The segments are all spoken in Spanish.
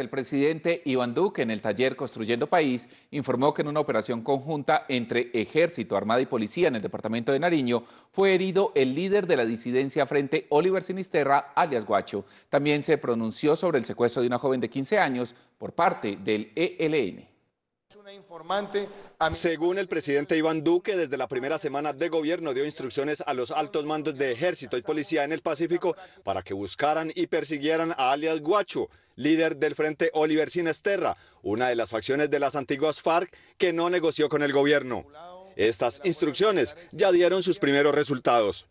el presidente Iván Duque en el taller Construyendo País informó que en una operación conjunta entre Ejército, Armada y Policía en el departamento de Nariño fue herido el líder de la disidencia frente Oliver Sinisterra, alias Guacho. También se pronunció sobre el secuestro de una joven de 15 años por parte del ELN. Según el presidente Iván Duque, desde la primera semana de gobierno dio instrucciones a los altos mandos de ejército y policía en el Pacífico para que buscaran y persiguieran a alias Guacho, líder del Frente Oliver Sinesterra, una de las facciones de las antiguas FARC que no negoció con el gobierno. Estas instrucciones ya dieron sus primeros resultados.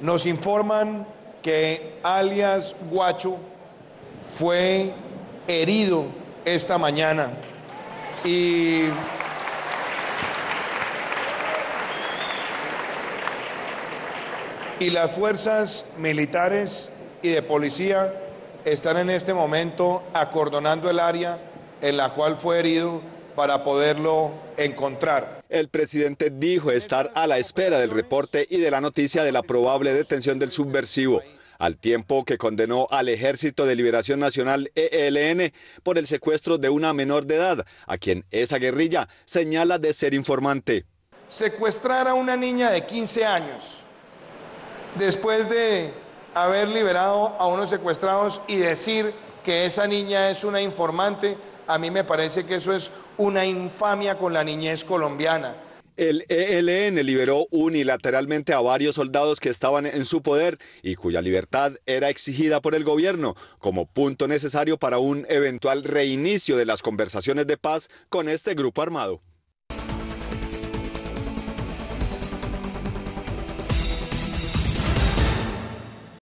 Nos informan que alias Guacho fue herido esta mañana y y las fuerzas militares y de policía están en este momento acordonando el área en la cual fue herido para poderlo encontrar. El presidente dijo estar a la espera del reporte y de la noticia de la probable detención del subversivo al tiempo que condenó al Ejército de Liberación Nacional ELN por el secuestro de una menor de edad, a quien esa guerrilla señala de ser informante. Secuestrar a una niña de 15 años después de haber liberado a unos secuestrados y decir que esa niña es una informante, a mí me parece que eso es una infamia con la niñez colombiana. El ELN liberó unilateralmente a varios soldados que estaban en su poder y cuya libertad era exigida por el gobierno como punto necesario para un eventual reinicio de las conversaciones de paz con este grupo armado.